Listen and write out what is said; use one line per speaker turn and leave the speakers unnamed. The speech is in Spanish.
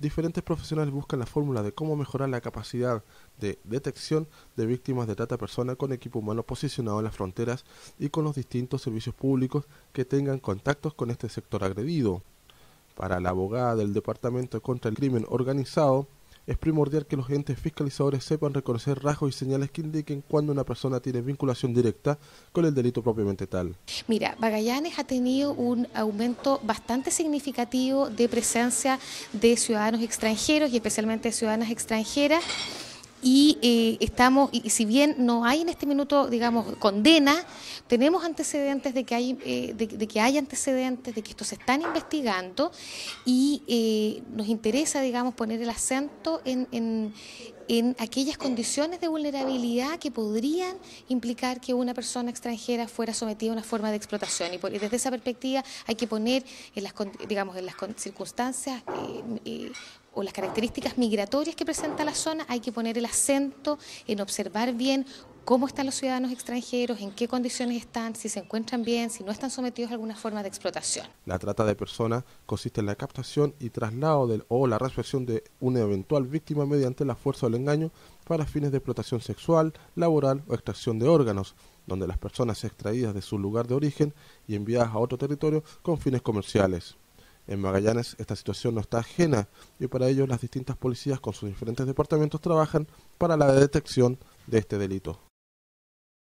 diferentes profesionales buscan la fórmula de cómo mejorar la capacidad de detección de víctimas de trata personal con equipo humano posicionado en las fronteras y con los distintos servicios públicos que tengan contactos con este sector agredido. Para la abogada del Departamento contra el Crimen Organizado, es primordial que los agentes fiscalizadores sepan reconocer rasgos y señales que indiquen cuando una persona tiene vinculación directa con el delito propiamente tal.
Mira, Bagallanes ha tenido un aumento bastante significativo de presencia de ciudadanos extranjeros y especialmente ciudadanas extranjeras y eh, estamos, y si bien no hay en este minuto, digamos, condena, tenemos antecedentes de que hay, eh, de, que hay antecedentes, de que esto se están investigando y eh, nos interesa, digamos, poner el acento en, aquellas condiciones de vulnerabilidad que podrían implicar que una persona extranjera fuera sometida a una forma de explotación. Y, desde esa perspectiva hay que poner, en las, digamos, en las circunstancias o las características migratorias que presenta la zona, hay que poner el acento en observar bien cómo están los ciudadanos extranjeros, en qué condiciones están, si se encuentran bien, si no están sometidos a alguna forma de explotación.
La trata de personas consiste en la captación y traslado del, o la recepción de una eventual víctima mediante la fuerza o el engaño para fines de explotación sexual, laboral o extracción de órganos, donde las personas extraídas de su lugar de origen y enviadas a otro territorio con fines comerciales. En Magallanes esta situación no está ajena y para ello las distintas policías con sus diferentes departamentos trabajan para la detección de este delito.